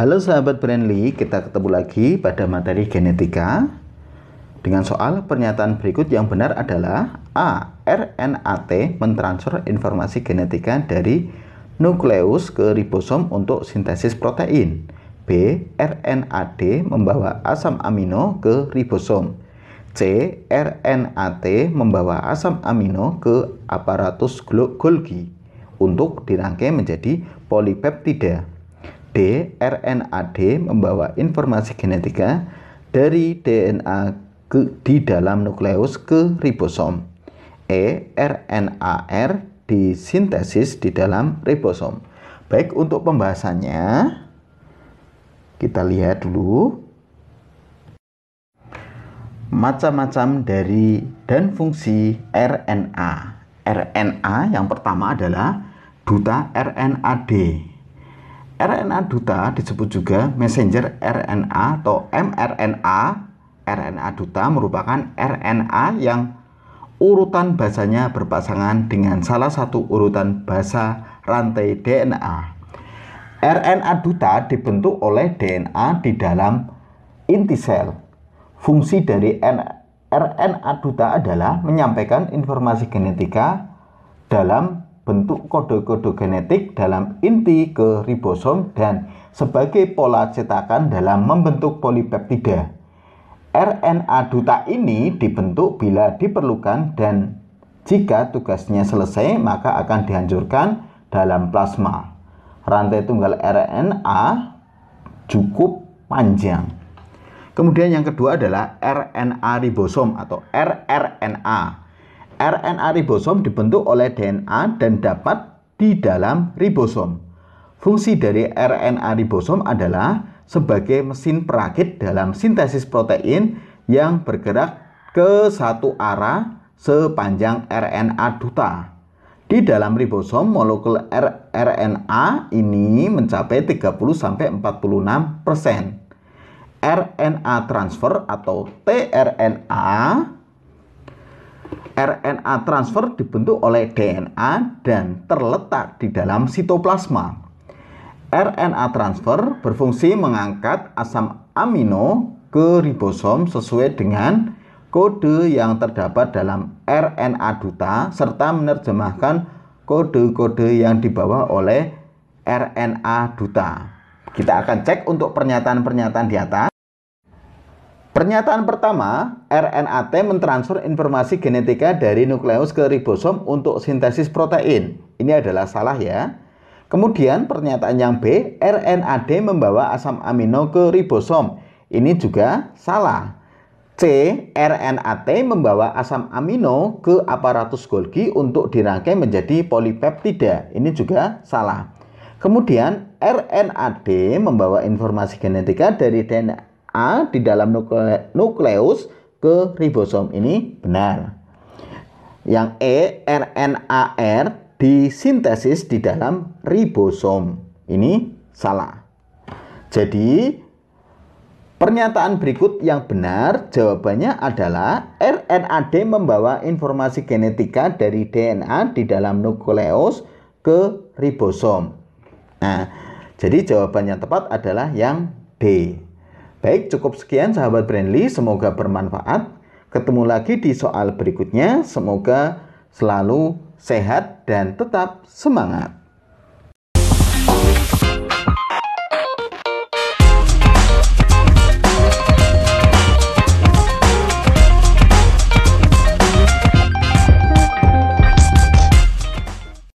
Halo sahabat Brandly, kita ketemu lagi pada materi genetika dengan soal pernyataan berikut yang benar adalah A. RNAT mentransfer informasi genetika dari nukleus ke ribosom untuk sintesis protein. B. RNAD membawa asam amino ke ribosom. C. RNAT membawa asam amino ke aparatus Golgi untuk dirangkai menjadi polipeptida. D, RNAD membawa informasi genetika dari DNA ke, di dalam nukleus ke ribosom. E, RNAR disintesis di dalam ribosom. Baik, untuk pembahasannya kita lihat dulu macam-macam dari dan fungsi RNA. RNA yang pertama adalah duta RNAD RNA duta disebut juga messenger RNA atau mRNA. RNA duta merupakan RNA yang urutan basanya berpasangan dengan salah satu urutan basa rantai DNA. RNA duta dibentuk oleh DNA di dalam inti sel. Fungsi dari RNA duta adalah menyampaikan informasi genetika dalam bentuk kode-kode genetik dalam inti ke ribosom dan sebagai pola cetakan dalam membentuk polipeptida. RNA duta ini dibentuk bila diperlukan dan jika tugasnya selesai maka akan dihancurkan dalam plasma. Rantai tunggal RNA cukup panjang. Kemudian yang kedua adalah RNA ribosom atau rRNA RNA ribosom dibentuk oleh DNA dan dapat di dalam ribosom. Fungsi dari RNA ribosom adalah sebagai mesin perakit dalam sintesis protein yang bergerak ke satu arah sepanjang RNA duta. Di dalam ribosom, molekul RNA ini mencapai 30-46%. RNA transfer atau tRNA RNA transfer dibentuk oleh DNA dan terletak di dalam sitoplasma. RNA transfer berfungsi mengangkat asam amino ke ribosom sesuai dengan kode yang terdapat dalam RNA duta serta menerjemahkan kode-kode yang dibawa oleh RNA duta. Kita akan cek untuk pernyataan-pernyataan di atas. Pernyataan pertama, RNAT mentransfer informasi genetika dari nukleus ke ribosom untuk sintesis protein. Ini adalah salah ya. Kemudian pernyataan yang B, RNAD membawa asam amino ke ribosom. Ini juga salah. C, RNAT membawa asam amino ke aparatus Golgi untuk dirangkai menjadi polipeptida. Ini juga salah. Kemudian RNAD membawa informasi genetika dari DNA A di dalam nukle nukleus ke ribosom ini benar. Yang E, RNAR disintesis di dalam ribosom. Ini salah. Jadi, pernyataan berikut yang benar jawabannya adalah RNAD membawa informasi genetika dari DNA di dalam nukleus ke ribosom. Nah, jadi jawaban yang tepat adalah yang D. Baik, cukup sekian sahabat Brandly, semoga bermanfaat. Ketemu lagi di soal berikutnya, semoga selalu sehat dan tetap semangat.